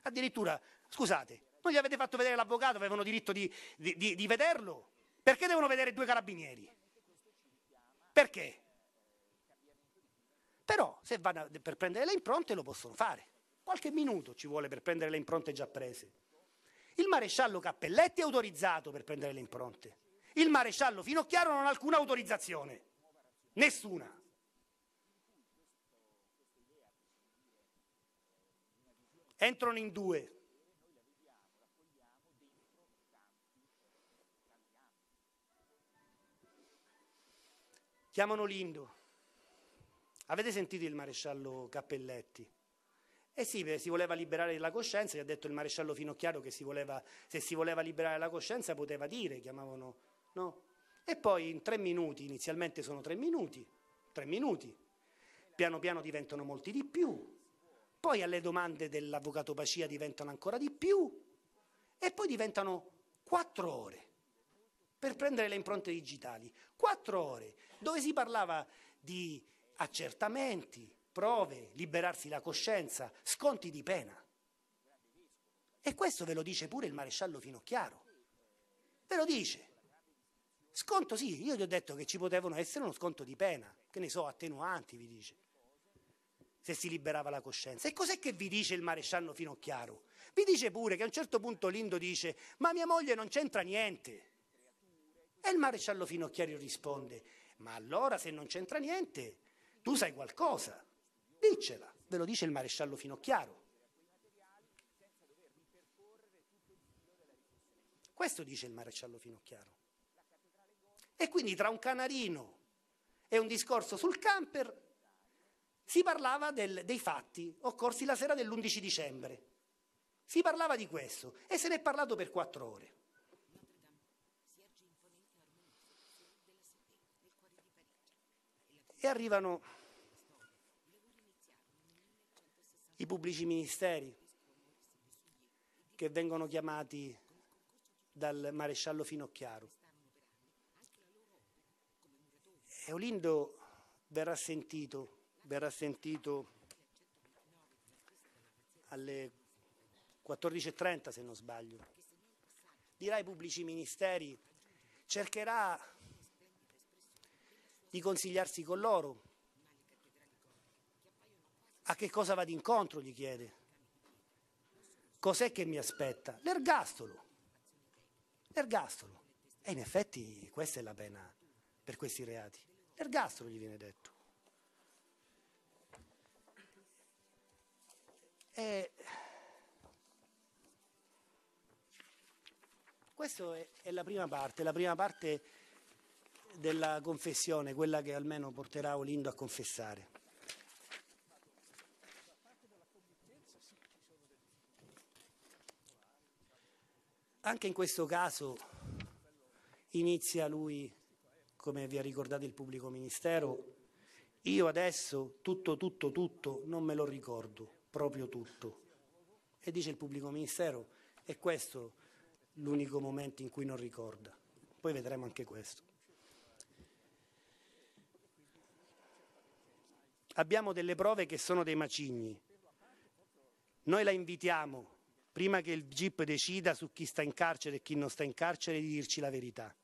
Addirittura, scusate, non gli avete fatto vedere l'avvocato, avevano diritto di, di, di, di vederlo. Perché devono vedere due carabinieri? Perché? Però se vanno per prendere le impronte lo possono fare. Qualche minuto ci vuole per prendere le impronte già prese. Il maresciallo Cappelletti è autorizzato per prendere le impronte. Il maresciallo Finocchiaro non ha alcuna autorizzazione. Nessuna. Entrano in due. Chiamano Lindo Avete sentito il maresciallo Cappelletti? Eh sì, si voleva liberare la coscienza, gli ha detto il maresciallo Finocchiaro che si voleva, se si voleva liberare la coscienza poteva dire, chiamavano, no? E poi in tre minuti, inizialmente sono tre minuti, tre minuti, piano piano diventano molti di più, poi alle domande dell'avvocato Pacia diventano ancora di più e poi diventano quattro ore per prendere le impronte digitali, quattro ore, dove si parlava di accertamenti, prove, liberarsi la coscienza, sconti di pena. E questo ve lo dice pure il maresciallo Finocchiaro. Ve lo dice. Sconto sì, io gli ho detto che ci potevano essere uno sconto di pena, che ne so, attenuanti, vi dice, se si liberava la coscienza. E cos'è che vi dice il maresciallo Finocchiaro? Vi dice pure che a un certo punto Lindo dice, ma mia moglie non c'entra niente. E il maresciallo Finocchiaro risponde, ma allora se non c'entra niente, tu sai qualcosa, diccela, ve lo dice il maresciallo Finocchiaro. Questo dice il maresciallo Finocchiaro. E quindi tra un canarino e un discorso sul camper si parlava del, dei fatti occorsi la sera dell'11 dicembre. Si parlava di questo e se ne è parlato per quattro ore. E arrivano i pubblici ministeri che vengono chiamati dal maresciallo Finocchiaro. E Olindo verrà sentito, verrà sentito alle 14.30 se non sbaglio, dirà ai pubblici ministeri, cercherà di consigliarsi con loro. A che cosa vado incontro? gli chiede. Cos'è che mi aspetta? L'ergastolo. L'ergastolo. E in effetti questa è la pena per questi reati. L'ergastolo gli viene detto. E questa è la prima parte, la prima parte della confessione, quella che almeno porterà Olindo a confessare. Anche in questo caso inizia lui, come vi ha ricordato il pubblico ministero, io adesso tutto, tutto, tutto non me lo ricordo, proprio tutto. E dice il pubblico ministero, è questo l'unico momento in cui non ricorda. Poi vedremo anche questo. abbiamo delle prove che sono dei macigni. Noi la invitiamo, prima che il GIP decida su chi sta in carcere e chi non sta in carcere, di dirci la verità.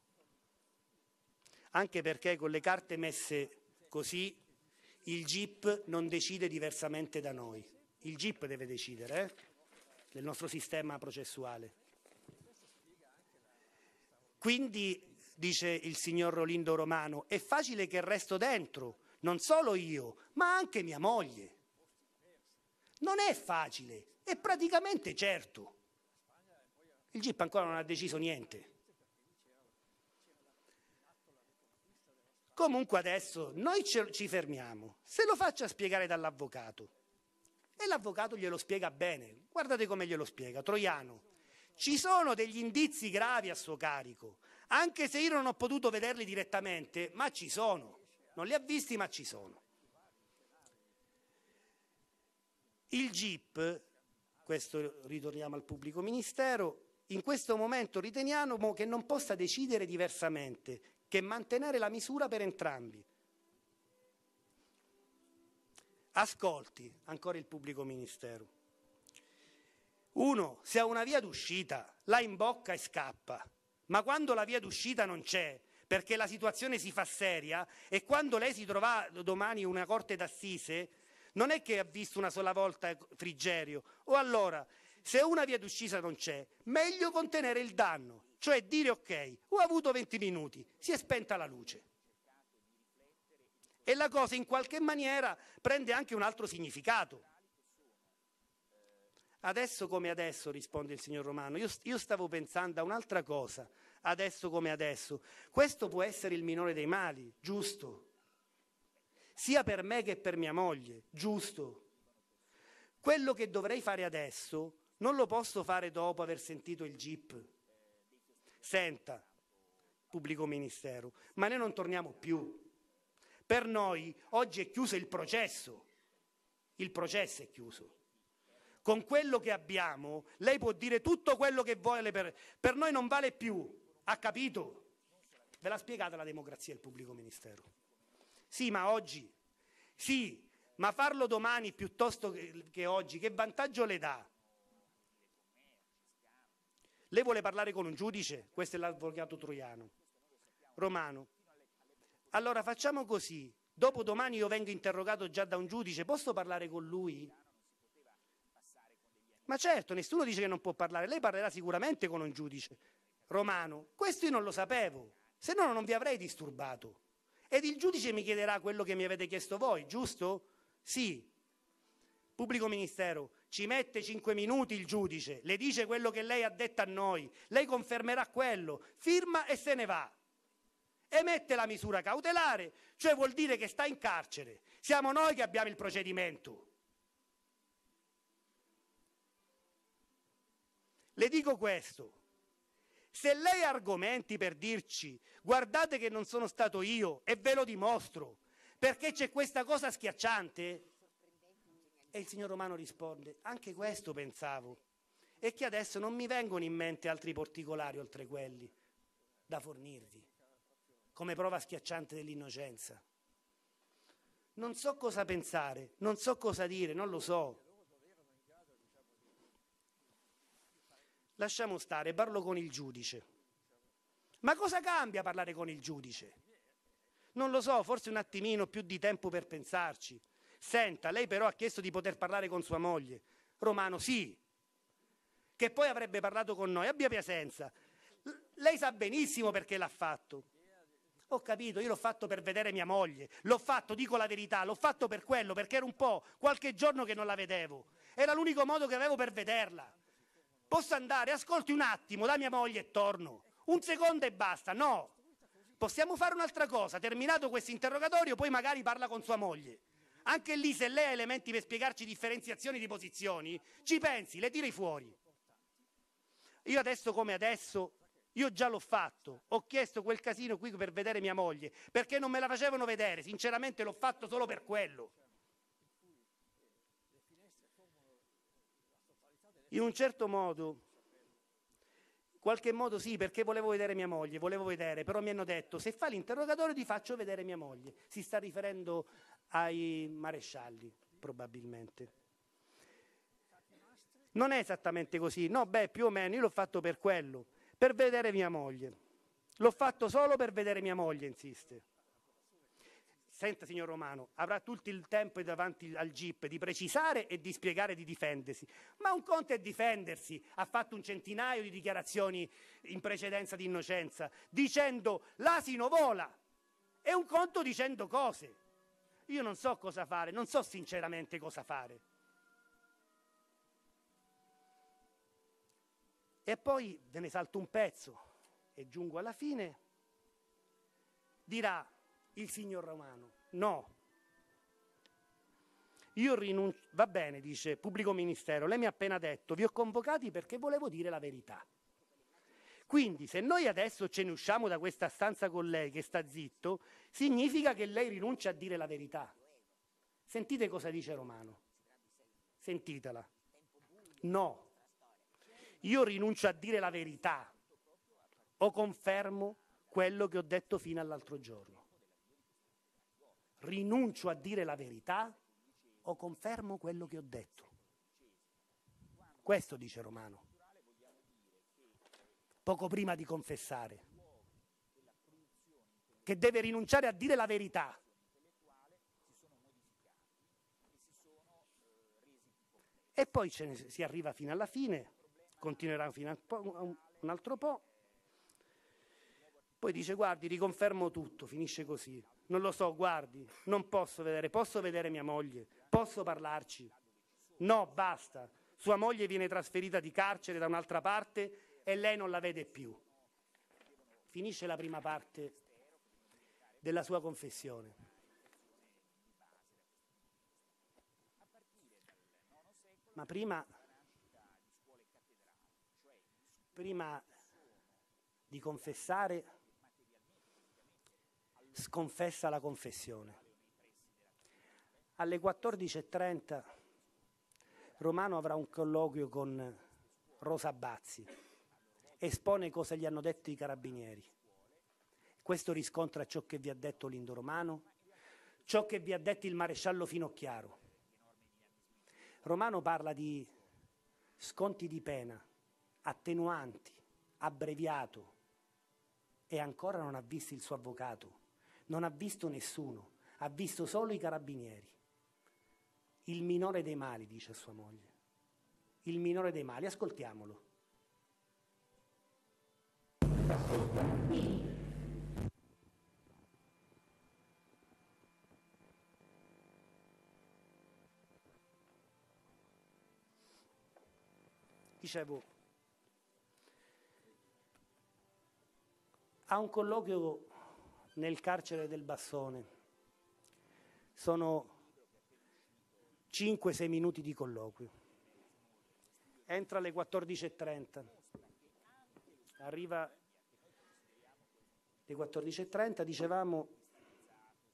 Anche perché con le carte messe così il GIP non decide diversamente da noi. Il GIP deve decidere eh? del nostro sistema processuale. Quindi, dice il signor Rolindo Romano, è facile che resto dentro non solo io, ma anche mia moglie. Non è facile, è praticamente certo. Il GIP ancora non ha deciso niente. Comunque adesso noi ci fermiamo, se lo faccia spiegare dall'avvocato. E l'avvocato glielo spiega bene, guardate come glielo spiega, Troiano. Ci sono degli indizi gravi a suo carico, anche se io non ho potuto vederli direttamente, ma ci sono. Non li ha visti, ma ci sono. Il GIP, questo ritorniamo al pubblico ministero, in questo momento riteniamo che non possa decidere diversamente che mantenere la misura per entrambi. Ascolti ancora il pubblico ministero. Uno, se ha una via d'uscita, la imbocca e scappa, ma quando la via d'uscita non c'è, perché la situazione si fa seria e quando lei si trova domani in una corte d'assise non è che ha visto una sola volta Frigerio. O allora, se una via d'uscita non c'è, meglio contenere il danno, cioè dire ok, ho avuto 20 minuti, si è spenta la luce. E la cosa in qualche maniera prende anche un altro significato. Adesso come adesso, risponde il signor Romano, io, io stavo pensando a un'altra cosa adesso come adesso. Questo può essere il minore dei mali, giusto. Sia per me che per mia moglie, giusto. Quello che dovrei fare adesso non lo posso fare dopo aver sentito il GIP. Senta, pubblico ministero, ma noi non torniamo più. Per noi oggi è chiuso il processo. Il processo è chiuso con quello che abbiamo, lei può dire tutto quello che vuole, per, per, noi non vale più. Ha capito? Ve l'ha spiegata la democrazia il pubblico ministero. Sì, ma oggi. Sì, ma farlo domani piuttosto che, che oggi, che vantaggio le dà? Lei vuole parlare con un giudice? Questo è l'avvocato troiano, romano. Allora facciamo così, dopo domani io vengo interrogato già da un giudice, posso parlare con lui? Ma certo, nessuno dice che non può parlare, lei parlerà sicuramente con un giudice. Romano, questo io non lo sapevo, se no non vi avrei disturbato. Ed il giudice mi chiederà quello che mi avete chiesto voi, giusto? Sì. Pubblico ministero, ci mette cinque minuti il giudice, le dice quello che lei ha detto a noi, lei confermerà quello, firma e se ne va. Emette la misura cautelare, cioè vuol dire che sta in carcere. Siamo noi che abbiamo il procedimento. Le dico questo, se lei ha argomenti per dirci guardate che non sono stato io e ve lo dimostro, perché c'è questa cosa schiacciante, e il signor Romano risponde, anche questo pensavo, e che adesso non mi vengono in mente altri particolari oltre quelli da fornirvi, come prova schiacciante dell'innocenza. Non so cosa pensare, non so cosa dire, non lo so. Lasciamo stare, parlo con il giudice. Ma cosa cambia parlare con il giudice? Non lo so, forse un attimino più di tempo per pensarci. Senta, lei però ha chiesto di poter parlare con sua moglie. Romano, sì. Che poi avrebbe parlato con noi. Abbia Piacenza. lei sa benissimo perché l'ha fatto. Ho capito, io l'ho fatto per vedere mia moglie, l'ho fatto, dico la verità, l'ho fatto per quello, perché era un po', qualche giorno che non la vedevo. Era l'unico modo che avevo per vederla. Posso andare? Ascolti un attimo da mia moglie e torno. Un secondo e basta. No. Possiamo fare un'altra cosa. Terminato questo interrogatorio, poi magari parla con sua moglie. Anche lì, se lei ha elementi per spiegarci differenziazioni di posizioni, ci pensi, le tiri fuori. Io adesso come adesso, io già l'ho fatto. Ho chiesto quel casino qui per vedere mia moglie, perché non me la facevano vedere. Sinceramente l'ho fatto solo per quello. in un certo modo, in qualche modo sì, perché volevo vedere mia moglie, volevo vedere, però mi hanno detto se fa l'interrogatorio ti faccio vedere mia moglie. Si sta riferendo ai marescialli, probabilmente. Non è esattamente così, no, beh, più o meno, io l'ho fatto per quello, per vedere mia moglie. L'ho fatto solo per vedere mia moglie, insiste. Senta, signor Romano, avrà tutto il tempo davanti al GIP di precisare e di spiegare di difendersi. Ma un conto è difendersi. Ha fatto un centinaio di dichiarazioni in precedenza di innocenza dicendo l'asino vola e un conto dicendo cose. Io non so cosa fare, non so sinceramente cosa fare. E poi ve ne salto un pezzo e giungo alla fine. Dirà il signor romano. No. Io rinuncio. Va bene, dice pubblico ministero, lei mi ha appena detto, vi ho convocati perché volevo dire la verità. Quindi, se noi adesso ce ne usciamo da questa stanza con lei che sta zitto, significa che lei rinuncia a dire la verità. Sentite cosa dice Romano. Sentitela. No. Io rinuncio a dire la verità o confermo quello che ho detto fino all'altro giorno rinuncio a dire la verità o confermo quello che ho detto. Questo dice Romano, poco prima di confessare, che deve rinunciare a dire la verità. E poi ne, si arriva fino alla fine, continuerà fino a un, un altro po'. Poi dice guardi, riconfermo tutto, finisce così. Non lo so, guardi, non posso vedere, posso vedere mia moglie, posso parlarci. No, basta. Sua moglie viene trasferita di carcere da un'altra parte e lei non la vede più. Finisce la prima parte della sua confessione. Ma prima, prima di confessare sconfessa la confessione. Alle 14.30 Romano avrà un colloquio con Rosa Bazzi, espone cosa gli hanno detto i carabinieri. Questo riscontra ciò che vi ha detto Lindo Romano, ciò che vi ha detto il maresciallo Finocchiaro. Romano parla di sconti di pena, attenuanti, abbreviato e ancora non ha visto il suo avvocato non ha visto nessuno, ha visto solo i carabinieri. Il minore dei mali, dice a sua moglie. Il minore dei mali, ascoltiamolo. Dicevo, a un colloquio nel carcere del Bassone. Sono 5-6 minuti di colloquio. Entra alle 14.30. Arriva alle 14.30, dicevamo,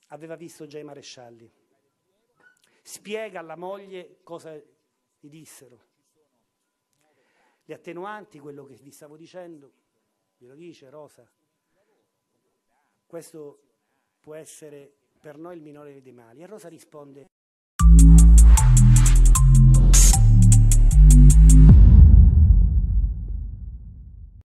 aveva visto già i marescialli. Spiega alla moglie cosa gli dissero. Le attenuanti, quello che vi stavo dicendo, glielo dice Rosa, questo può essere per noi il minore dei mali. E Rosa risponde